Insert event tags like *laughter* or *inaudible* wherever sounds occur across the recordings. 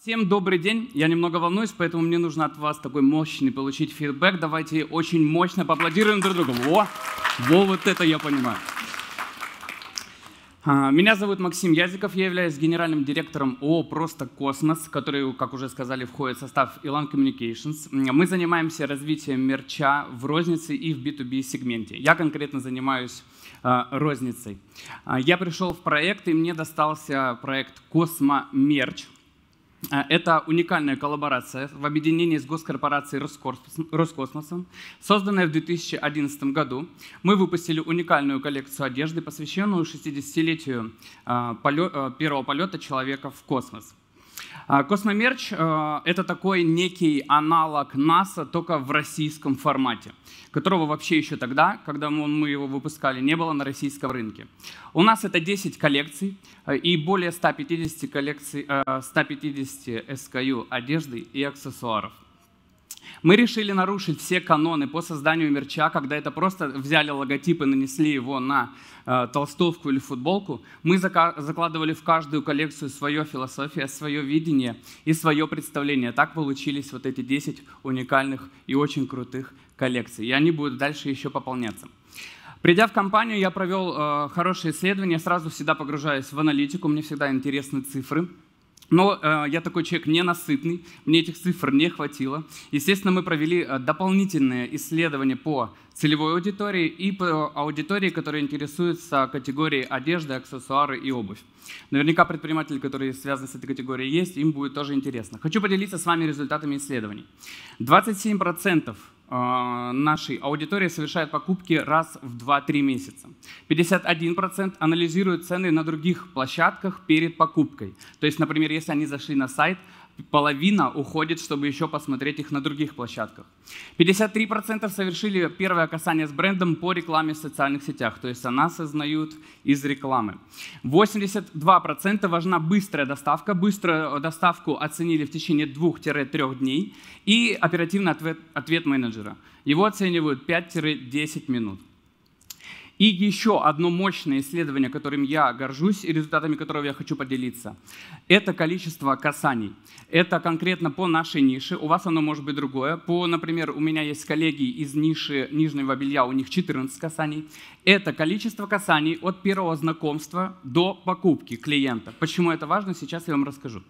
Всем добрый день. Я немного волнуюсь, поэтому мне нужно от вас такой мощный получить фидбэк. Давайте очень мощно поаплодируем друг другу. Во, во вот это я понимаю. А, меня зовут Максим Язиков, я являюсь генеральным директором ООО «Просто космос», который, как уже сказали, входит в состав Elan Communications. Мы занимаемся развитием мерча в рознице и в B2B сегменте. Я конкретно занимаюсь а, розницей. А, я пришел в проект, и мне достался проект Космо Мерч. Э, это уникальная коллаборация в объединении с госкорпорацией Роскосмосом, созданная в 2011 году. Мы выпустили уникальную коллекцию одежды, посвященную 60-летию э, э, первого полета человека в космос. А, Космомерч э, — это такой некий аналог НАСА, только в российском формате, которого вообще еще тогда, когда мы его выпускали, не было на российском рынке. У нас это 10 коллекций э, и более 150, коллекций, 150 э, SKU одежды и аксессуаров — мы решили нарушить все каноны по созданию мерча, когда это просто взяли логотип и нанесли его на э, толстовку или футболку. Мы закладывали в каждую коллекцию свою философию, свое видение и свое представление. Так получились вот эти 10 уникальных и очень крутых коллекций. И они будут дальше еще пополняться. Придя в компанию, я провел э, хорошее исследование, сразу всегда погружаюсь в аналитику, мне всегда интересны цифры. Но э, я такой человек ненасытный, мне этих цифр не хватило. Естественно, мы провели э, дополнительные исследования по целевой аудитории и по аудитории, которая интересуется категорией одежды, аксессуары и обувь. Наверняка предприниматели, которые связаны с этой категорией есть, им будет тоже интересно. Хочу поделиться с вами результатами исследований. 27% Э, нашей аудитории совершает покупки раз в 2-3 месяца. 51% анализируют цены на других площадках перед покупкой. То есть, например, если они зашли на сайт – половина уходит, чтобы еще посмотреть их на других площадках. 53% совершили первое касание с брендом по рекламе в социальных сетях, то есть о нас из рекламы. 82% важна быстрая доставка. Быструю э, доставку оценили в течение 2-3 дней и оперативный ответ, ответ менеджера. Его оценивают 5-10 минут. И еще одно мощное исследование, которым я горжусь и результатами которого я хочу поделиться, это количество касаний. Это конкретно по нашей нише, у вас оно может быть другое. По, например, у меня есть коллеги из ниши нижнего белья, у них 14 касаний. Это количество касаний от первого знакомства до покупки клиента. Почему это важно, сейчас я вам расскажу.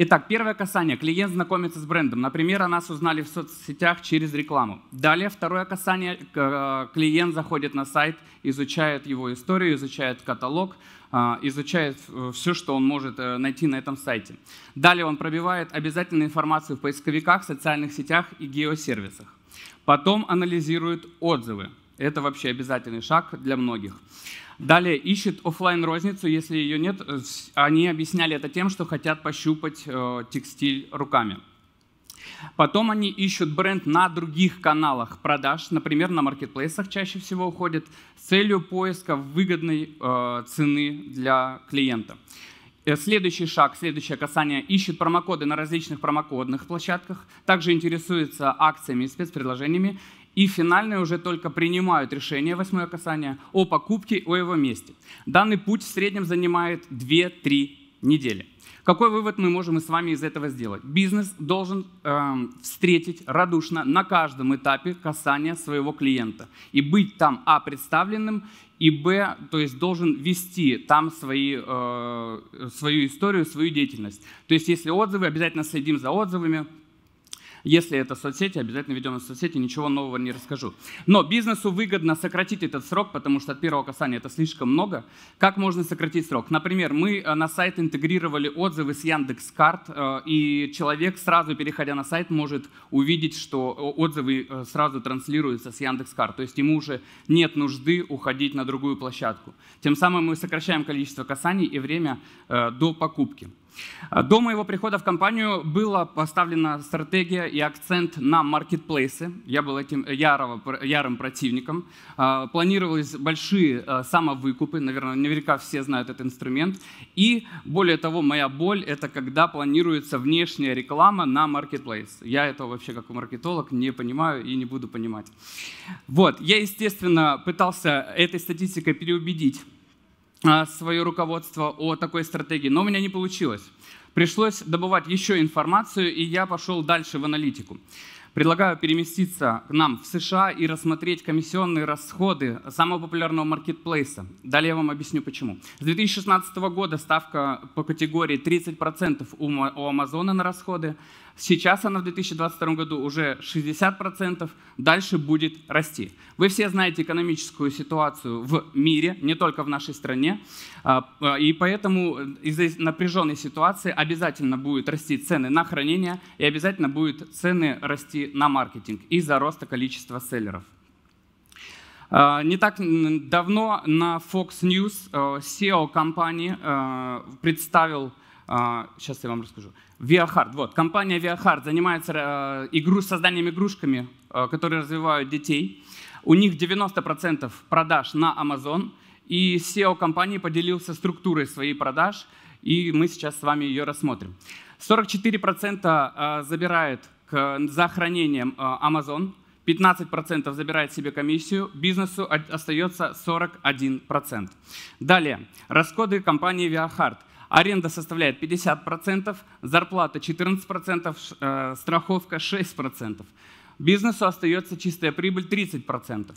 Итак, первое касание. Клиент знакомится с брендом. Например, о нас узнали в соцсетях через рекламу. Далее, второе касание. Э, клиент заходит на сайт изучает его историю, изучает каталог, а, изучает э, все, что он может э, найти на этом сайте. Далее он пробивает обязательную информацию в поисковиках, социальных сетях и геосервисах. Потом анализирует отзывы. Это вообще обязательный шаг для многих. Далее ищет офлайн розницу, если ее нет. Э, они объясняли это тем, что хотят пощупать текстиль руками. Потом они ищут бренд на других каналах продаж, например, на маркетплейсах чаще всего уходят, с целью поиска выгодной э, цены для клиента. Э, следующий шаг, следующее касание ищет промокоды на различных промокодных площадках, также интересуется акциями и спецпредложениями, и финальные уже только принимают решение, восьмое касание, о покупке, о его месте. Данный путь в среднем занимает 2-3 недели. Какой вывод мы можем и с вами из этого сделать? Бизнес должен э, встретить радушно на каждом этапе касания своего клиента и быть там а представленным и б то есть должен вести там свои, э, свою историю, свою деятельность. То есть если отзывы, обязательно следим за отзывами, если это соцсети, обязательно ведем на соцсети, ничего нового не расскажу. Но бизнесу выгодно сократить этот срок, потому что от первого касания это слишком много. Как можно сократить срок? Например, мы э, на сайт интегрировали отзывы с Яндекс.Карт, э, и человек, сразу переходя на сайт, может увидеть, что э, отзывы сразу транслируются с Яндекс.Карт. То есть ему уже нет нужды уходить на другую площадку. Тем самым мы сокращаем количество касаний и время до покупки. А до моего прихода в компанию была поставлена стратегия и акцент на маркетплейсы. Я был этим э, яро, ярым противником. А, планировались большие э, самовыкупы, наверное, наверняка все знают этот инструмент. И более того, моя боль – это когда планируется внешняя реклама на маркетплейс. Я этого вообще как маркетолог не понимаю и не буду понимать. Вот, я, естественно, пытался этой статистикой переубедить а, свое руководство о такой стратегии, но у меня не получилось. Пришлось добывать еще информацию, и я пошел дальше в аналитику. Предлагаю переместиться к нам в США и рассмотреть комиссионные расходы самого популярного маркетплейса. Далее я вам объясню почему. С 2016 года ставка по категории 30% у Амазона на расходы, Сейчас она в 2022 году уже 60%, дальше будет расти. Вы все знаете экономическую ситуацию в мире, не только в нашей стране, а, а, и поэтому э, из-за напряженной ситуации обязательно будут расти цены на хранение и обязательно будут цены расти на маркетинг из-за роста количества селлеров. А, не так давно на Fox News э, SEO компании э, представил Сейчас а, я вам расскажу. Viahard. Вот, компания Viahard занимается э, игру, созданием игрушками, э, которые развивают детей. У них 90% продаж на Amazon. И SEO компании поделился структурой своей продаж, и мы сейчас с вами ее рассмотрим. 44% э, забирает за хранением Amazon, 15% забирает себе комиссию, бизнесу остается 41%. Далее, расходы компании Viahard – Аренда составляет 50%, зарплата 14%, э, страховка 6%. Бизнесу остается чистая прибыль 30%.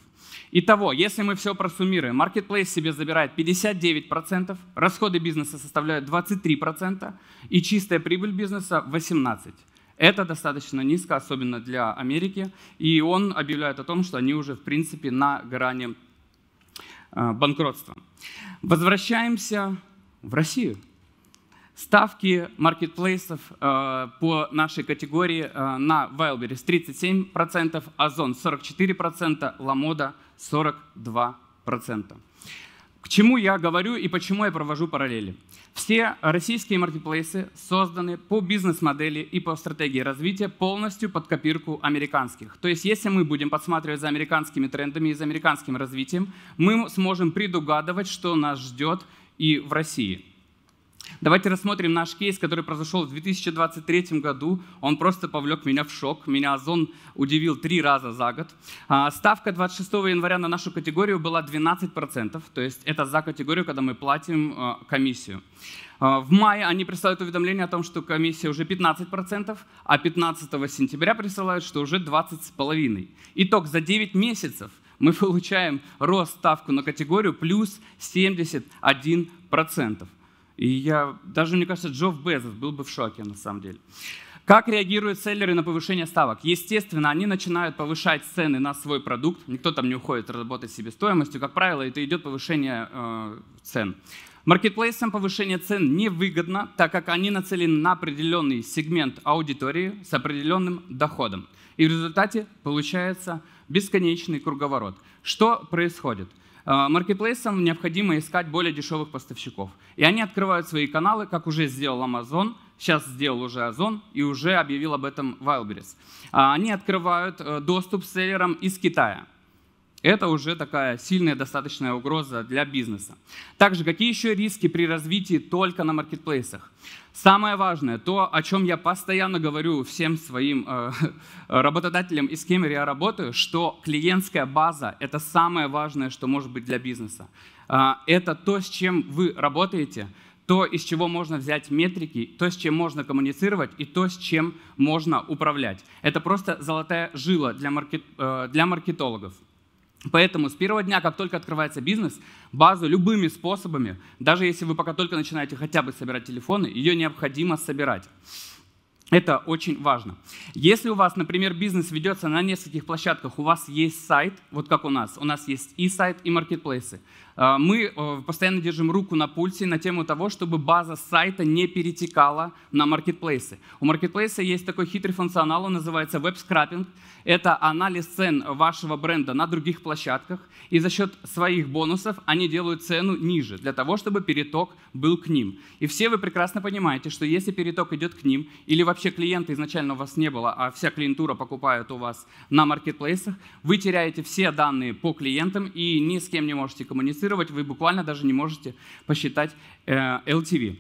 Итого, если мы все просуммируем, Marketplace себе забирает 59%, расходы бизнеса составляют 23% и чистая прибыль бизнеса 18%. Это достаточно низко, особенно для Америки, и он объявляет о том, что они уже, в принципе, на грани э, банкротства. Возвращаемся в Россию. Ставки маркетплейсов э, по нашей категории э, на Wildberries 37%, Озон 44%, Ламода 42%. К чему я говорю и почему я провожу параллели? Все российские маркетплейсы созданы по бизнес-модели и по стратегии развития полностью под копирку американских. То есть если мы будем подсматривать за американскими трендами и за американским развитием, мы сможем предугадывать, что нас ждет и в России. Давайте рассмотрим наш кейс, который произошел в 2023 году. Он просто повлек меня в шок. Меня Озон удивил три раза за год. А, ставка 26 января на нашу категорию была 12%. То есть это за категорию, когда мы платим а, комиссию. А, в мае они присылают уведомление о том, что комиссия уже 15%, а 15 сентября присылают, что уже 20,5%. Итог за 9 месяцев мы получаем рост ставку на категорию плюс 71%. И я, даже, мне кажется, Джофф Безос был бы в шоке на самом деле. Как реагируют селлеры на повышение ставок? Естественно, они начинают повышать цены на свой продукт. Никто там не уходит работать себестоимостью. Как правило, это идет повышение э, цен. Маркетплейсам повышение цен невыгодно, так как они нацелены на определенный сегмент аудитории с определенным доходом. И в результате получается бесконечный круговорот. Что происходит? Э, маркетплейсам необходимо искать более дешевых поставщиков. И они открывают свои каналы, как уже сделал Amazon, сейчас сделал уже Озон и уже объявил об этом Wildberries. А, они открывают э, доступ селлерам из Китая. Это уже такая сильная достаточная угроза для бизнеса. Также какие еще риски при развитии только на маркетплейсах? Самое важное, то, о чем я постоянно говорю всем своим э, *laughs* работодателям и с кем я работаю, что клиентская база – это самое важное, что может быть для бизнеса. Э, это то, с чем вы работаете, то, из чего можно взять метрики, то, с чем можно коммуницировать и то, с чем можно управлять. Это просто золотая жила для, маркет, э, для маркетологов. Поэтому с первого дня, как только открывается бизнес, базу любыми способами, даже если вы пока только начинаете хотя бы собирать телефоны, ее необходимо собирать. Это очень важно. Если у вас, например, бизнес ведется на нескольких площадках, у вас есть сайт, вот как у нас, у нас есть и сайт, и маркетплейсы. А, мы э, постоянно держим руку на пульсе на тему того, чтобы база сайта не перетекала на маркетплейсы. У маркетплейса есть такой хитрый функционал, он называется веб-скраппинг. Это анализ цен вашего бренда на других площадках, и за счет своих бонусов они делают цену ниже, для того, чтобы переток был к ним. И все вы прекрасно понимаете, что если переток идет к ним, или вообще клиента изначально у вас не было, а вся клиентура покупает у вас на маркетплейсах, вы теряете все данные по клиентам и ни с кем не можете коммуницировать инвестировать, вы буквально даже не можете посчитать LTV. Э,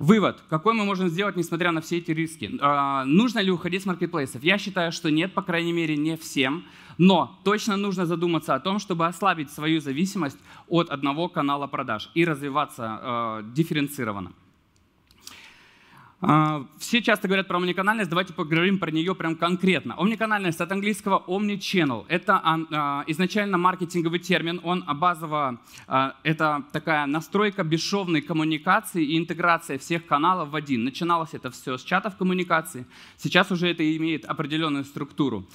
Вывод, какой мы можем сделать, несмотря на все эти риски? А, нужно ли уходить с маркетплейсов? Я считаю, что нет, по крайней мере, не всем. Но точно нужно задуматься о том, чтобы ослабить свою зависимость от одного канала продаж и развиваться э, дифференцированно. А, все часто говорят про омниканальность, давайте поговорим про нее прям конкретно. Омниканальность от английского omnichannel. Это а, изначально маркетинговый термин, он базово, а, это такая настройка бесшовной коммуникации и интеграция всех каналов в один. Начиналось это все с чатов коммуникации, сейчас уже это имеет определенную структуру.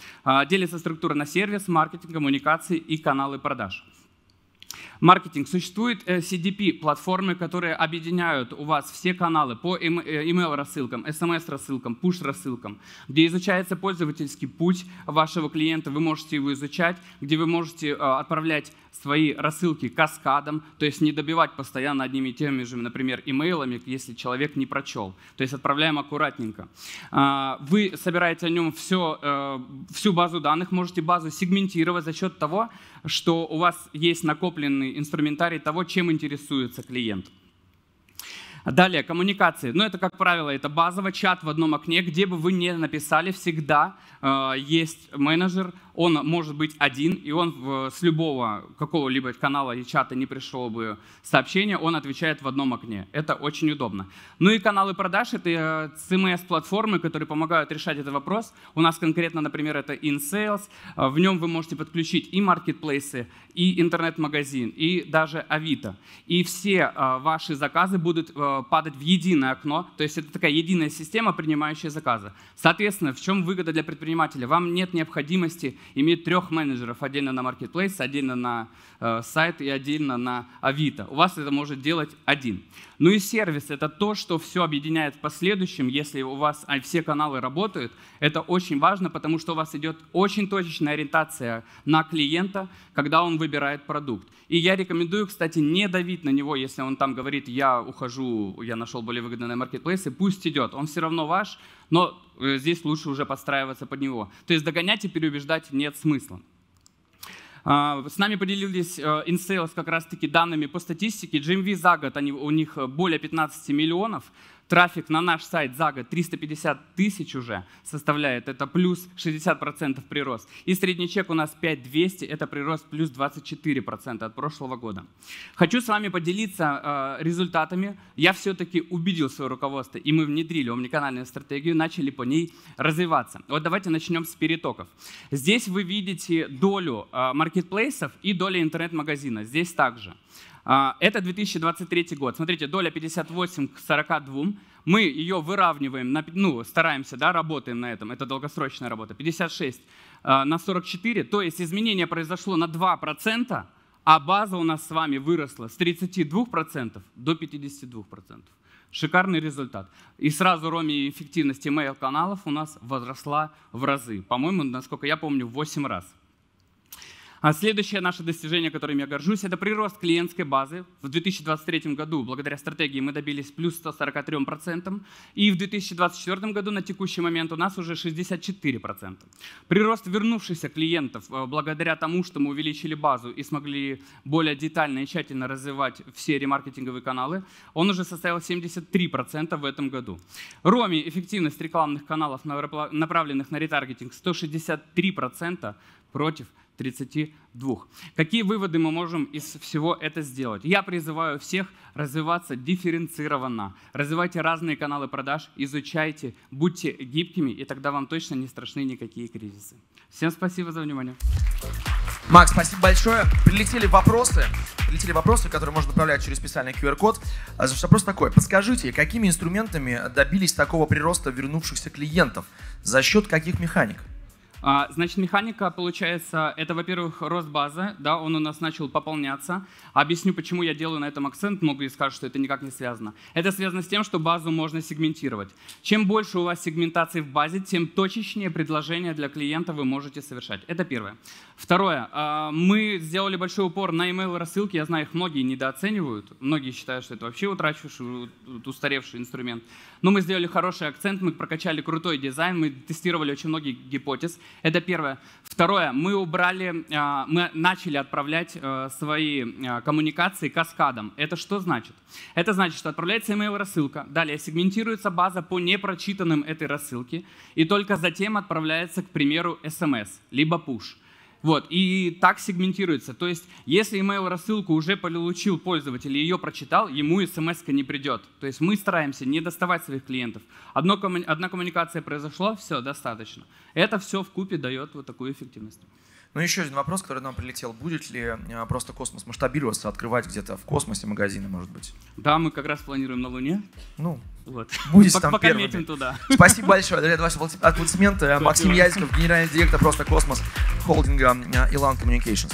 Делится структура на сервис, маркетинг, коммуникации и каналы продаж. Маркетинг. Существуют э, CDP-платформы, которые объединяют у вас все каналы по эм, э, email-рассылкам, SMS-рассылкам, push-рассылкам, где изучается пользовательский путь вашего клиента, вы можете его изучать, где вы можете э, отправлять свои рассылки каскадом, то есть не добивать постоянно одними и теми же, например, имейлами, если человек не прочел. То есть отправляем аккуратненько. А, вы собираете о нем все, э, всю базу данных, можете базу сегментировать за счет того, что у вас есть накопленный инструментарий того, чем интересуется клиент. Далее, коммуникации. Ну, это, как правило, это базовый чат в одном окне. Где бы вы ни написали, всегда э, есть менеджер, он может быть один, и он в, с любого какого-либо канала или чата не пришло бы сообщение, он отвечает в одном окне. Это очень удобно. Ну и каналы продаж — это CMS-платформы, э, которые помогают решать этот вопрос. У нас конкретно, например, это InSales. Э, в нем вы можете подключить и маркетплейсы, и интернет-магазин, и даже Авито. И все э, ваши заказы будут падать в единое окно, то есть это такая единая система, принимающая заказы. Соответственно, в чем выгода для предпринимателя? Вам нет необходимости имеет трех менеджеров, отдельно на Marketplace, отдельно на э, сайт и отдельно на Авито. У вас это может делать один. Ну и сервис — это то, что все объединяет в последующем, если у вас а, все каналы работают. Это очень важно, потому что у вас идет очень точечная ориентация на клиента, когда он выбирает продукт. И я рекомендую, кстати, не давить на него, если он там говорит, я ухожу, я нашел более выгодные маркетплейсы». пусть идет. Он все равно ваш, но Э, здесь лучше уже подстраиваться под него. То есть догонять и переубеждать нет смысла. А, с нами поделились э, InSales как раз-таки данными по статистике. GMV за год они, у них э, более 15 миллионов. Трафик на наш сайт за год 350 тысяч уже составляет, это плюс 60% прирост. И средний чек у нас 5200, это прирост плюс 24% от прошлого года. Хочу с вами поделиться э, результатами. Я все-таки убедил свое руководство, и мы внедрили омниканальную стратегию, начали по ней развиваться. Вот давайте начнем с перетоков. Здесь вы видите долю э, маркетплейсов и долю интернет-магазина. Здесь также. А, это 2023 год. Смотрите, доля 58 к 42. Мы ее выравниваем, ну, стараемся, да, работаем на этом. Это долгосрочная работа. 56 а, на 44. То есть изменение произошло на 2%, а база у нас с вами выросла с 32% до 52%. Шикарный результат. И сразу, Роме, эффективность email-каналов у нас возросла в разы. По-моему, насколько я помню, в 8 раз. А следующее наше достижение, которым я горжусь, это прирост клиентской базы. В 2023 году благодаря стратегии мы добились плюс 143%, и в 2024 году на текущий момент у нас уже 64%. Прирост вернувшихся клиентов э, благодаря тому, что мы увеличили базу и смогли более детально и тщательно развивать все ремаркетинговые каналы, он уже составил 73% в этом году. Роми эффективность рекламных каналов, направленных на ретаргетинг, 163% против 73%. 32. Какие выводы мы можем из всего это сделать? Я призываю всех развиваться дифференцированно. Развивайте разные каналы продаж, изучайте, будьте гибкими, и тогда вам точно не страшны никакие кризисы. Всем спасибо за внимание. Макс, спасибо большое. Прилетели вопросы. Прилетели вопросы, которые можно отправлять через специальный QR-код. А вопрос такой. Подскажите, какими инструментами добились такого прироста вернувшихся клиентов? За счет каких механик? А, значит, механика получается, это, во-первых, рост базы, да, он у нас начал пополняться. Объясню, почему я делаю на этом акцент, многие скажут, что это никак не связано. Это связано с тем, что базу можно сегментировать. Чем больше у вас сегментации в базе, тем точечнее предложения для клиента вы можете совершать. Это первое. Второе, а, мы сделали большой упор на email рассылки, я знаю, их многие недооценивают, многие считают, что это вообще утрачивший, устаревший инструмент. Но мы сделали хороший акцент, мы прокачали крутой дизайн, мы тестировали очень многие гипотезы. Это первое. Второе, мы убрали, а, мы начали отправлять э, свои а, коммуникации каскадом. Это что значит? Это значит, что отправляется email рассылка, далее сегментируется база по непрочитанным этой рассылке, и только затем отправляется, к примеру, SMS, либо push. Вот, и так сегментируется. То есть, если email рассылку уже получил пользователь и ее прочитал, ему смс не придет. То есть мы стараемся не доставать своих клиентов. Одно, одна коммуникация произошла, все, достаточно. Это все в купе дает вот такую эффективность. Ну, еще один вопрос, который нам прилетел. Будет ли э, просто космос масштабироваться, открывать где-то в космосе магазины, может быть? Да, мы как раз планируем на Луне. Ну, вот. Будет там Пока первыми. метим туда. Спасибо большое. Дарья, ваши аплодисменты. Максим Яйцков, генеральный директор «Просто космос» холдинга э, Илан Communications.